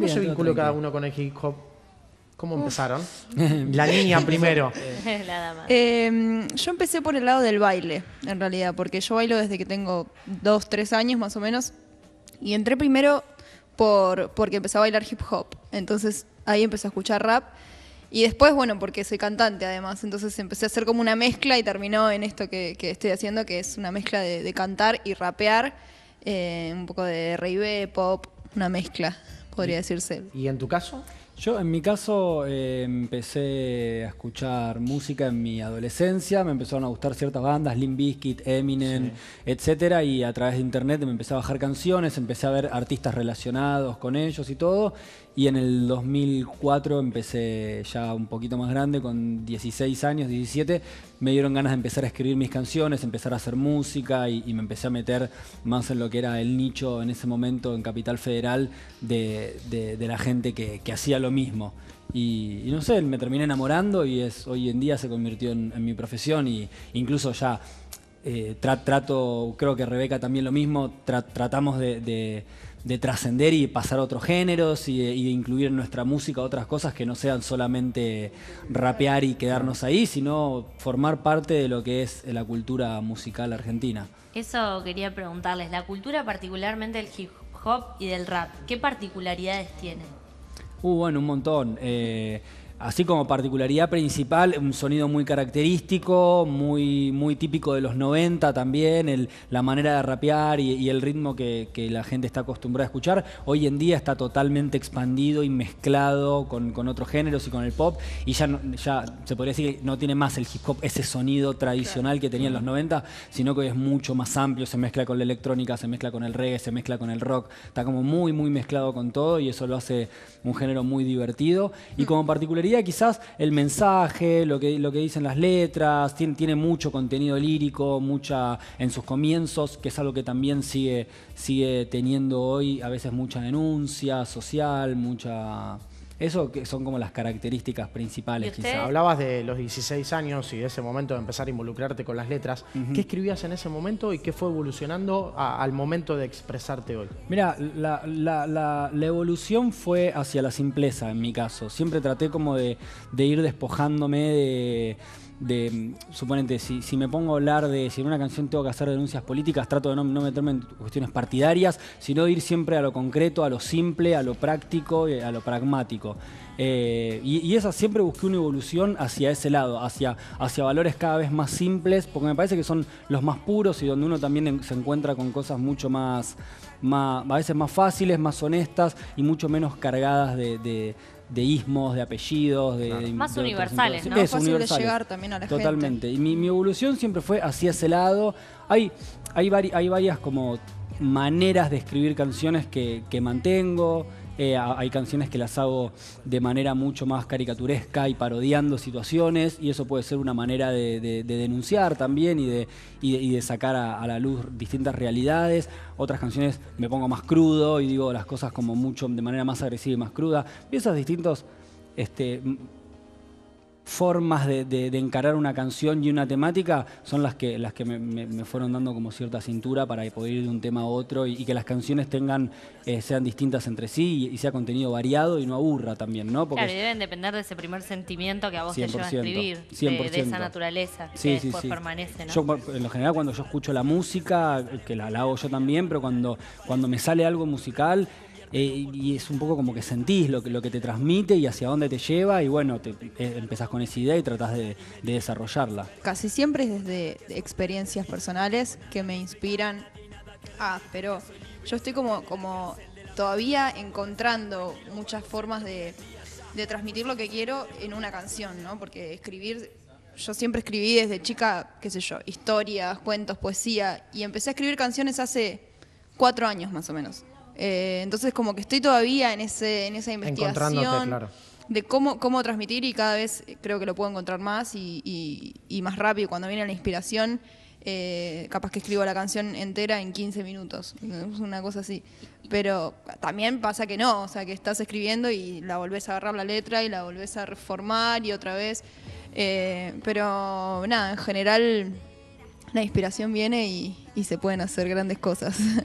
¿Cómo se vinculó cada uno con el hip hop? ¿Cómo empezaron? la niña primero. Em, yo empecé por el lado del baile, en realidad, porque yo bailo desde que tengo dos, tres años más o menos. Y entré primero por, porque empecé a bailar hip hop. Entonces ahí empecé a escuchar rap. Y después, bueno, porque soy cantante además, entonces empecé a hacer como una mezcla y terminó en esto que, estoy haciendo, que es una mezcla de, cantar y rapear, eh, un poco de R&B, pop, una mezcla podría decirse. ¿Y en tu caso? Yo en mi caso eh, empecé a escuchar música en mi adolescencia, me empezaron a gustar ciertas bandas, Limp Bizkit, Eminem, etcétera, y a través de internet me empecé a bajar canciones, empecé a ver artistas relacionados con ellos y todo, y en el 2004 empecé ya un poquito más grande, con 16 años, 17, me dieron ganas de empezar a escribir mis canciones, empezar a hacer música y, me empecé a meter más en lo que era el nicho en ese momento en Capital Federal de, la gente que, hacía lo mismo. Y, no sé, me terminé enamorando y es, hoy en día se convirtió en, mi profesión y incluso ya eh, trato, creo que Rebeca también lo mismo, tratamos de de trascender y pasar a otros géneros y de, incluir en nuestra música otras cosas que no sean solamente rapear y quedarnos ahí, sino formar parte de lo que es la cultura musical argentina. Eso quería preguntarles, la cultura particularmente del hip hop y del rap, ¿qué particularidades tienen? Uh, bueno, un montón. Eh, Así como particularidad principal, un sonido muy característico, muy, muy típico de los 90 también, la manera de rapear y, el ritmo que, la gente está acostumbrada a escuchar. Hoy en día está totalmente expandido y mezclado con, otros géneros y con el pop. Y ya, ya se podría decir que no tiene más el hip hop ese sonido tradicional que tenía en los 90, sino que es mucho más amplio, se mezcla con la electrónica, se mezcla con el reggae, se mezcla con el rock. Está como muy, muy mezclado con todo y eso lo hace un género muy divertido. Y mm. como particularidad, quizás el mensaje, lo que, lo que dicen las letras, tiene, tiene, mucho contenido lírico, mucha en sus comienzos, que es algo que también sigue, sigue teniendo hoy a veces mucha denuncia social, mucha eso que son como las características principales, quizás. Hablabas de los 16 años y de ese momento de empezar a involucrarte con las letras. ¿Qué escribías en ese momento y qué fue evolucionando al momento de expresarte hoy? Mira, la, evolución fue hacia la simpleza en mi caso. Siempre traté como de ir despojándome de de mm, suponente, si, si, me pongo a hablar de si en una canción tengo que hacer denuncias políticas, trato de no, meterme en cuestiones partidarias, sino ir siempre a lo concreto, a lo simple, a lo práctico, y a lo pragmático. Eh, y, esa siempre busqué una evolución hacia ese lado, hacia, hacia valores cada vez más simples, porque me parece que son los más puros y donde uno también se encuentra con cosas mucho más, a veces más fáciles, más honestas y mucho menos cargadas de, de ismos, de apellidos, de, más universales, ¿no? Es llegar también a la Totalmente. Totalmente. Y mi, evolución siempre fue hacia ese lado. Hay, varias como maneras de escribir canciones que mantengo hay canciones que las hago de manera mucho más caricaturesca y parodiando situaciones y eso puede ser una manera de, denunciar también y de, sacar a, la luz distintas realidades. Otras canciones me pongo más crudo y digo las cosas como mucho de manera más agresiva y más cruda. Y esos distintos... Este, formas de, encarar una canción y una temática son las que, las que me, fueron dando como cierta cintura para poder ir de un tema a otro y, que las canciones tengan eh, sean distintas entre sí y, sea contenido variado y no aburra también, ¿no? Porque claro, y deben depender de ese primer sentimiento que a vos te lleva a escribir, de, esa naturaleza que después permanece, Yo, en lo general, cuando yo escucho la música, que la, la hago yo también, pero cuando, cuando me sale algo musical, eh, y es un poco como que sentís lo que, lo que te transmite y hacia dónde te lleva y bueno, te, eh, empezás con esa idea y tratás de, desarrollarla. Casi siempre es desde experiencias personales que me inspiran. Ah, pero yo estoy como, como todavía encontrando muchas formas de, de transmitir lo que quiero en una canción, ¿no? Porque escribir yo siempre escribí desde chica, qué sé yo, historias, cuentos, poesía, y empecé a escribir canciones hace cuatro años más o menos. Eh, entonces como que estoy todavía en, ese, en esa investigación de cómo, cómo transmitir y cada vez eh, creo que lo puedo encontrar más y, más rápido. Cuando viene la inspiración, eh, capaz que escribo la canción entera en 15 minutos, es una cosa así. Pero también pasa que no, o sea, que estás escribiendo y la volvés a agarrar la letra y la volvés a reformar y otra vez. pero nada, en general la inspiración viene y se pueden hacer grandes cosas.